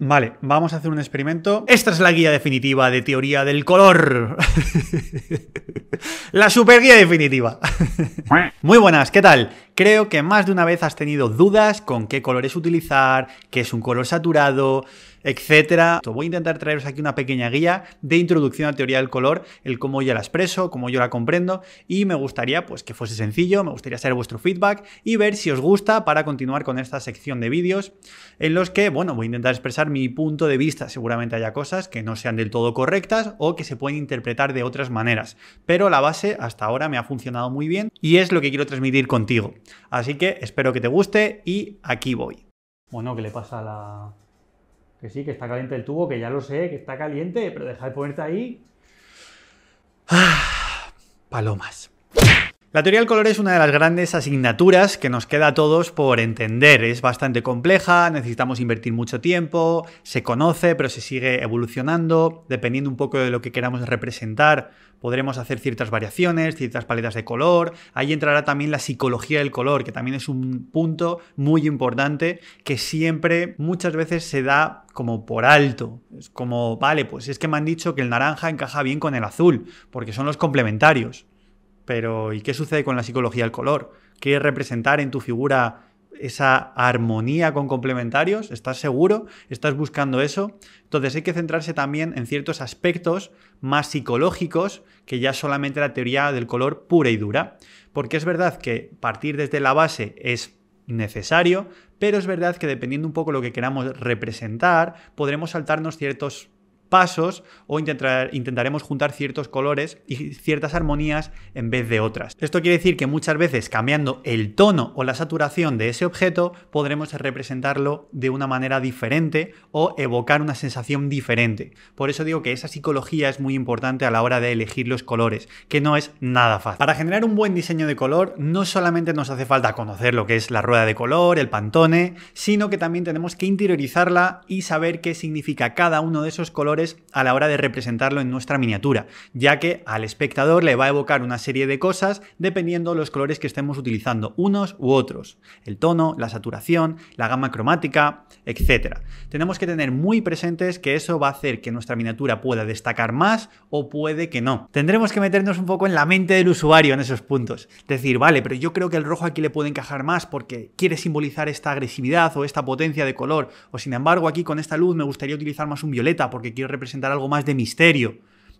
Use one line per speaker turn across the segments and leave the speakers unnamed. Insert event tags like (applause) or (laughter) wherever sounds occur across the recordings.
Vale, vamos a hacer un experimento. Esta es la guía definitiva de teoría del color. (laughs) la super guía definitiva. (laughs) Muy buenas, ¿qué tal? Creo que más de una vez has tenido dudas con qué colores utilizar, qué es un color saturado, etcétera. Voy a intentar traeros aquí una pequeña guía de introducción a teoría del color, el cómo yo la expreso, cómo yo la comprendo y me gustaría pues que fuese sencillo, me gustaría saber vuestro feedback y ver si os gusta para continuar con esta sección de vídeos en los que, bueno, voy a intentar expresar mi punto de vista. Seguramente haya cosas que no sean del todo correctas o que se pueden interpretar de otras maneras, pero la base hasta ahora me ha funcionado muy bien y es lo que quiero transmitir contigo. Así que espero que te guste y aquí voy. Bueno, ¿qué le pasa a la...? Que sí, que está caliente el tubo, que ya lo sé, que está caliente, pero deja de ponerte ahí. Ah, palomas. La teoría del color es una de las grandes asignaturas que nos queda a todos por entender. Es bastante compleja, necesitamos invertir mucho tiempo, se conoce, pero se sigue evolucionando. Dependiendo un poco de lo que queramos representar, podremos hacer ciertas variaciones, ciertas paletas de color. Ahí entrará también la psicología del color, que también es un punto muy importante que siempre, muchas veces, se da como por alto. Es como, vale, pues es que me han dicho que el naranja encaja bien con el azul, porque son los complementarios. Pero ¿y qué sucede con la psicología del color? ¿Quieres representar en tu figura esa armonía con complementarios? ¿Estás seguro? ¿Estás buscando eso? Entonces hay que centrarse también en ciertos aspectos más psicológicos que ya solamente la teoría del color pura y dura. Porque es verdad que partir desde la base es necesario, pero es verdad que dependiendo un poco lo que queramos representar, podremos saltarnos ciertos pasos o intentaremos juntar ciertos colores y ciertas armonías en vez de otras. Esto quiere decir que muchas veces cambiando el tono o la saturación de ese objeto podremos representarlo de una manera diferente o evocar una sensación diferente. Por eso digo que esa psicología es muy importante a la hora de elegir los colores, que no es nada fácil. Para generar un buen diseño de color no solamente nos hace falta conocer lo que es la rueda de color, el pantone, sino que también tenemos que interiorizarla y saber qué significa cada uno de esos colores a la hora de representarlo en nuestra miniatura, ya que al espectador le va a evocar una serie de cosas dependiendo los colores que estemos utilizando, unos u otros, el tono, la saturación, la gama cromática, etcétera. Tenemos que tener muy presentes que eso va a hacer que nuestra miniatura pueda destacar más o puede que no. Tendremos que meternos un poco en la mente del usuario en esos puntos, decir, vale, pero yo creo que el rojo aquí le puede encajar más porque quiere simbolizar esta agresividad o esta potencia de color, o sin embargo aquí con esta luz me gustaría utilizar más un violeta porque quiero representar algo más de misterio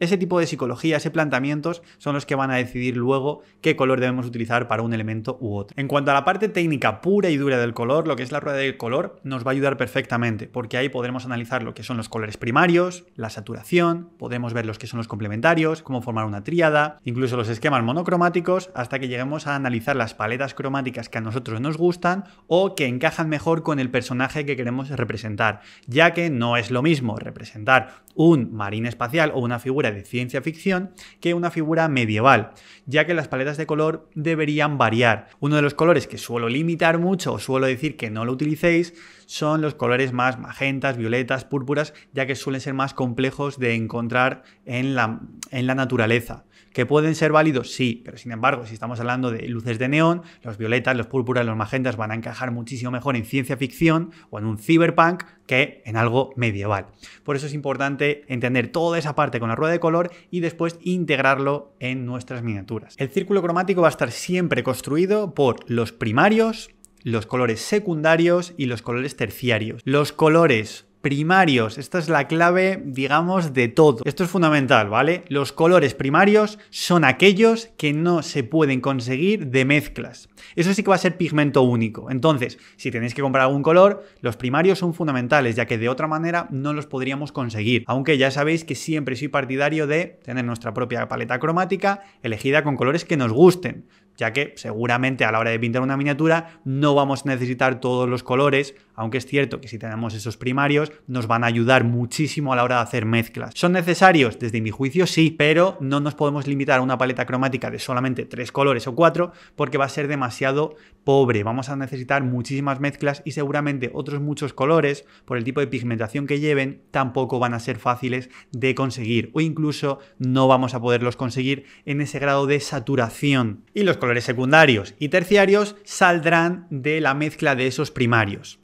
ese tipo de psicología, ese planteamientos son los que van a decidir luego qué color debemos utilizar para un elemento u otro. En cuanto a la parte técnica pura y dura del color, lo que es la rueda del color nos va a ayudar perfectamente, porque ahí podremos analizar lo que son los colores primarios, la saturación, podemos ver los que son los complementarios, cómo formar una tríada, incluso los esquemas monocromáticos, hasta que lleguemos a analizar las paletas cromáticas que a nosotros nos gustan o que encajan mejor con el personaje que queremos representar, ya que no es lo mismo representar un marine espacial o una figura de ciencia ficción que una figura medieval, ya que las paletas de color deberían variar. Uno de los colores que suelo limitar mucho o suelo decir que no lo utilicéis son los colores más magentas, violetas, púrpuras, ya que suelen ser más complejos de encontrar en la, en la naturaleza. ¿Que pueden ser válidos? Sí, pero sin embargo, si estamos hablando de luces de neón, los violetas, los púrpuras, los magentas van a encajar muchísimo mejor en ciencia ficción o en un cyberpunk que en algo medieval. Por eso es importante entender toda esa parte con la rueda de color y después integrarlo en nuestras miniaturas. El círculo cromático va a estar siempre construido por los primarios, los colores secundarios y los colores terciarios. Los colores primarios. Esta es la clave, digamos, de todo. Esto es fundamental, ¿vale? Los colores primarios son aquellos que no se pueden conseguir de mezclas. Eso sí que va a ser pigmento único. Entonces, si tenéis que comprar algún color, los primarios son fundamentales, ya que de otra manera no los podríamos conseguir. Aunque ya sabéis que siempre soy partidario de tener nuestra propia paleta cromática elegida con colores que nos gusten ya que seguramente a la hora de pintar una miniatura no vamos a necesitar todos los colores, aunque es cierto que si tenemos esos primarios nos van a ayudar muchísimo a la hora de hacer mezclas. ¿Son necesarios? Desde mi juicio sí, pero no nos podemos limitar a una paleta cromática de solamente tres colores o cuatro porque va a ser demasiado pobre, vamos a necesitar muchísimas mezclas y seguramente otros muchos colores, por el tipo de pigmentación que lleven, tampoco van a ser fáciles de conseguir o incluso no vamos a poderlos conseguir en ese grado de saturación. Y los colores secundarios y terciarios saldrán de la mezcla de esos primarios.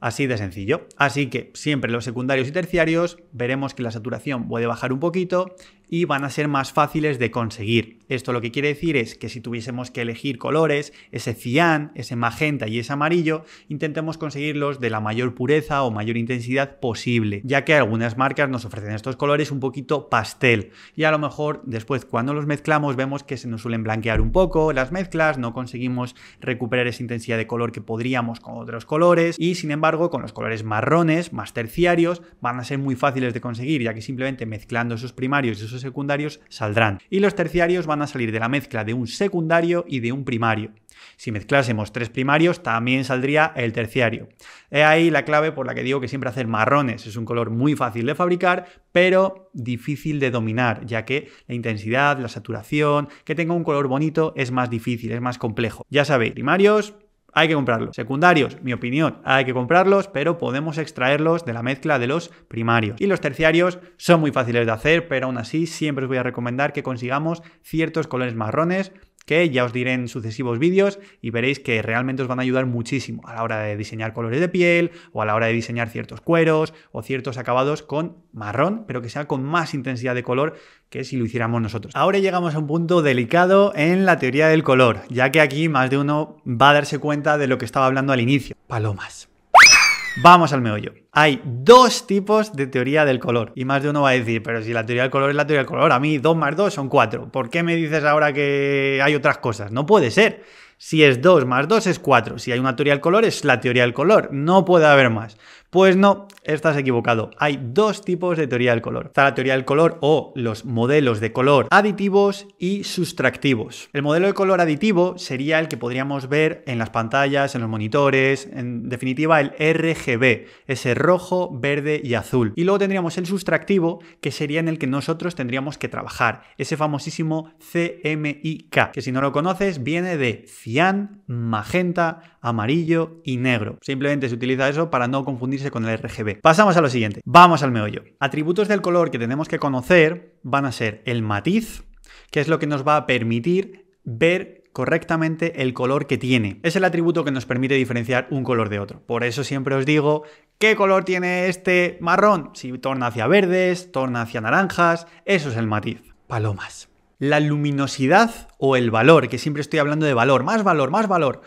Así de sencillo. Así que siempre los secundarios y terciarios veremos que la saturación puede bajar un poquito y van a ser más fáciles de conseguir. Esto lo que quiere decir es que si tuviésemos que elegir colores, ese cian, ese magenta y ese amarillo, intentemos conseguirlos de la mayor pureza o mayor intensidad posible, ya que algunas marcas nos ofrecen estos colores un poquito pastel y a lo mejor después cuando los mezclamos vemos que se nos suelen blanquear un poco las mezclas, no conseguimos recuperar esa intensidad de color que podríamos con otros colores y sin embargo con los colores marrones, más terciarios, van a ser muy fáciles de conseguir ya que simplemente mezclando esos primarios y esos secundarios saldrán. Y los terciarios van a salir de la mezcla de un secundario y de un primario. Si mezclásemos tres primarios, también saldría el terciario. He ahí la clave por la que digo que siempre hacer marrones. Es un color muy fácil de fabricar, pero difícil de dominar, ya que la intensidad, la saturación, que tenga un color bonito es más difícil, es más complejo. Ya sabéis, primarios, hay que comprarlos. Secundarios, mi opinión, hay que comprarlos, pero podemos extraerlos de la mezcla de los primarios. Y los terciarios son muy fáciles de hacer, pero aún así siempre os voy a recomendar que consigamos ciertos colores marrones que ya os diré en sucesivos vídeos y veréis que realmente os van a ayudar muchísimo a la hora de diseñar colores de piel o a la hora de diseñar ciertos cueros o ciertos acabados con marrón, pero que sea con más intensidad de color que si lo hiciéramos nosotros. Ahora llegamos a un punto delicado en la teoría del color, ya que aquí más de uno va a darse cuenta de lo que estaba hablando al inicio. Palomas. Vamos al meollo. Hay dos tipos de teoría del color. Y más de uno va a decir, pero si la teoría del color es la teoría del color, a mí 2 más 2 son 4. ¿Por qué me dices ahora que hay otras cosas? No puede ser. Si es 2 más 2 es 4. Si hay una teoría del color es la teoría del color. No puede haber más. Pues no, estás equivocado. Hay dos tipos de teoría del color. Está la teoría del color o los modelos de color aditivos y sustractivos. El modelo de color aditivo sería el que podríamos ver en las pantallas, en los monitores, en definitiva el RGB, ese rojo, verde y azul. Y luego tendríamos el sustractivo, que sería en el que nosotros tendríamos que trabajar, ese famosísimo CMYK, que si no lo conoces viene de cian, magenta, amarillo y negro. Simplemente se utiliza eso para no confundirse con el RGB. Pasamos a lo siguiente. Vamos al meollo. Atributos del color que tenemos que conocer van a ser el matiz, que es lo que nos va a permitir ver correctamente el color que tiene. Es el atributo que nos permite diferenciar un color de otro. Por eso siempre os digo, ¿qué color tiene este marrón? Si torna hacia verdes, torna hacia naranjas, eso es el matiz. Palomas. La luminosidad o el valor, que siempre estoy hablando de valor, más valor, más valor.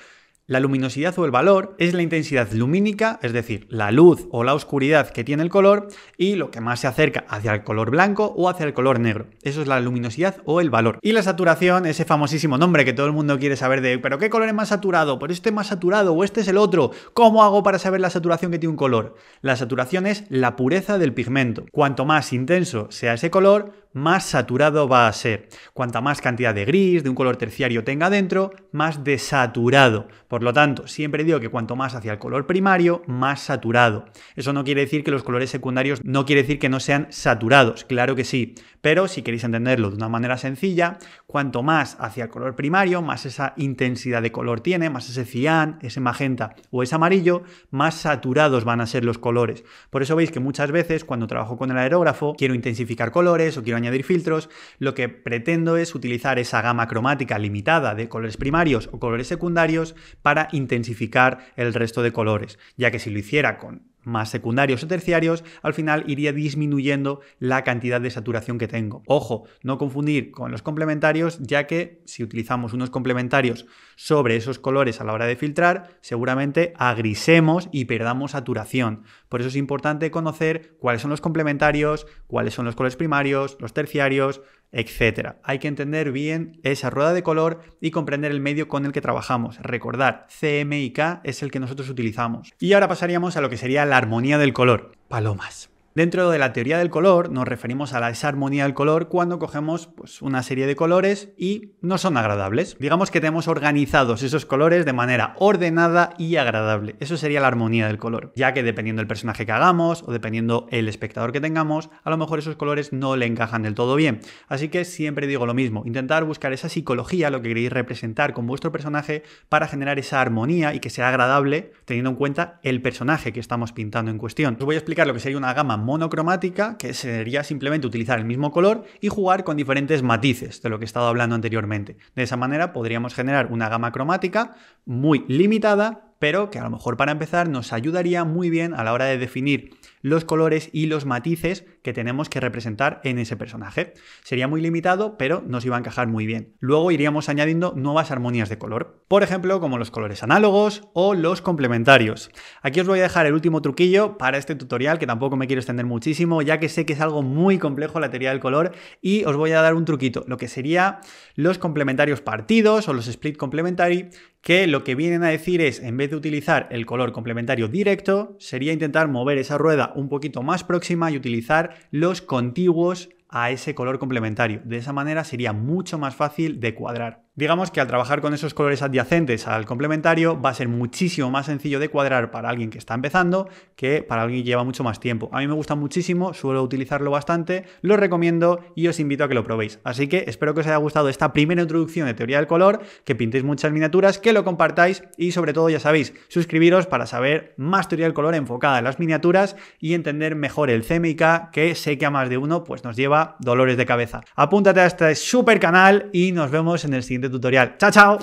La luminosidad o el valor es la intensidad lumínica, es decir, la luz o la oscuridad que tiene el color y lo que más se acerca hacia el color blanco o hacia el color negro. Eso es la luminosidad o el valor. Y la saturación, ese famosísimo nombre que todo el mundo quiere saber de, pero ¿qué color es más saturado? ¿Por pues este más saturado o este es el otro? ¿Cómo hago para saber la saturación que tiene un color? La saturación es la pureza del pigmento. Cuanto más intenso sea ese color, más saturado va a ser. Cuanta más cantidad de gris, de un color terciario tenga dentro, más desaturado. Por lo tanto, siempre digo que cuanto más hacia el color primario, más saturado. Eso no quiere decir que los colores secundarios no quiere decir que no sean saturados, claro que sí. Pero si queréis entenderlo de una manera sencilla, cuanto más hacia el color primario, más esa intensidad de color tiene, más ese cian, ese magenta o ese amarillo, más saturados van a ser los colores. Por eso veis que muchas veces cuando trabajo con el aerógrafo, quiero intensificar colores o quiero añadir filtros, lo que pretendo es utilizar esa gama cromática limitada de colores primarios o colores secundarios para intensificar el resto de colores, ya que si lo hiciera con más secundarios o terciarios, al final iría disminuyendo la cantidad de saturación que tengo. Ojo, no confundir con los complementarios, ya que si utilizamos unos complementarios sobre esos colores a la hora de filtrar, seguramente agrisemos y perdamos saturación. Por eso es importante conocer cuáles son los complementarios, cuáles son los colores primarios, los terciarios, etc. Hay que entender bien esa rueda de color y comprender el medio con el que trabajamos. Recordar, CMYK es el que nosotros utilizamos. Y ahora pasaríamos a lo que sería la armonía del color. Palomas. Dentro de la teoría del color nos referimos a la desarmonía del color cuando cogemos pues, una serie de colores y no son agradables. Digamos que tenemos organizados esos colores de manera ordenada y agradable. Eso sería la armonía del color, ya que dependiendo del personaje que hagamos o dependiendo el espectador que tengamos, a lo mejor esos colores no le encajan del todo bien. Así que siempre digo lo mismo, intentar buscar esa psicología, lo que queréis representar con vuestro personaje para generar esa armonía y que sea agradable teniendo en cuenta el personaje que estamos pintando en cuestión. Os voy a explicar lo que sería una gama monocromática, que sería simplemente utilizar el mismo color y jugar con diferentes matices, de lo que he estado hablando anteriormente. De esa manera podríamos generar una gama cromática muy limitada, pero que a lo mejor para empezar nos ayudaría muy bien a la hora de definir los colores y los matices que tenemos que representar en ese personaje. Sería muy limitado, pero nos iba a encajar muy bien. Luego iríamos añadiendo nuevas armonías de color, por ejemplo, como los colores análogos o los complementarios. Aquí os voy a dejar el último truquillo para este tutorial, que tampoco me quiero extender muchísimo, ya que sé que es algo muy complejo la teoría del color, y os voy a dar un truquito, lo que sería los complementarios partidos o los split complementary, que lo que vienen a decir es, en vez de utilizar el color complementario directo, sería intentar mover esa rueda un poquito más próxima y utilizar los contiguos a ese color complementario. De esa manera sería mucho más fácil de cuadrar. Digamos que al trabajar con esos colores adyacentes al complementario va a ser muchísimo más sencillo de cuadrar para alguien que está empezando que para alguien que lleva mucho más tiempo. A mí me gusta muchísimo, suelo utilizarlo bastante, lo recomiendo y os invito a que lo probéis. Así que espero que os haya gustado esta primera introducción de teoría del color, que pintéis muchas miniaturas, que lo compartáis y sobre todo ya sabéis, suscribiros para saber más teoría del color enfocada en las miniaturas y entender mejor el CMYK que sé que a más de uno pues nos lleva dolores de cabeza. Apúntate a este super canal y nos vemos en el siguiente tutorial. ¡Chao, chao!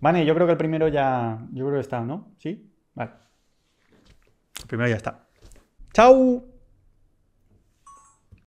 Vale, yo creo que el primero ya... Yo creo que está, ¿no? ¿Sí? Vale. El primero ya está. ¡Chao!